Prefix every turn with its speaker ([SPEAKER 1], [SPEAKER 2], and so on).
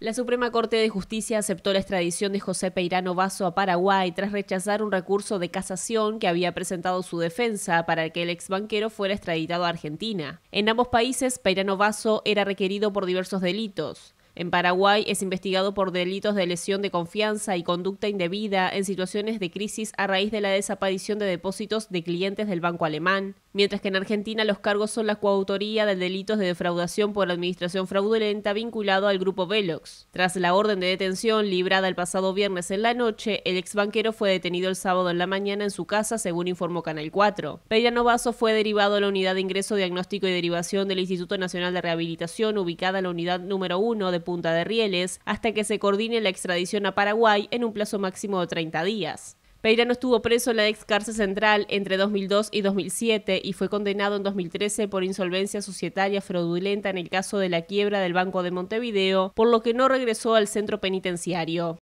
[SPEAKER 1] La Suprema Corte de Justicia aceptó la extradición de José Peirano Vaso a Paraguay tras rechazar un recurso de casación que había presentado su defensa para que el ex banquero fuera extraditado a Argentina. En ambos países, Peirano Vaso era requerido por diversos delitos. En Paraguay es investigado por delitos de lesión de confianza y conducta indebida en situaciones de crisis a raíz de la desaparición de depósitos de clientes del banco alemán mientras que en Argentina los cargos son la coautoría de delitos de defraudación por administración fraudulenta vinculado al grupo Velox. Tras la orden de detención librada el pasado viernes en la noche, el ex banquero fue detenido el sábado en la mañana en su casa, según informó Canal 4. Peña Novaso fue derivado a la unidad de ingreso, diagnóstico y derivación del Instituto Nacional de Rehabilitación, ubicada en la unidad número 1 de Punta de Rieles, hasta que se coordine la extradición a Paraguay en un plazo máximo de 30 días. Peirano estuvo preso en la ex cárcel central entre 2002 y 2007 y fue condenado en 2013 por insolvencia societaria fraudulenta en el caso de la quiebra del Banco de Montevideo, por lo que no regresó al centro penitenciario.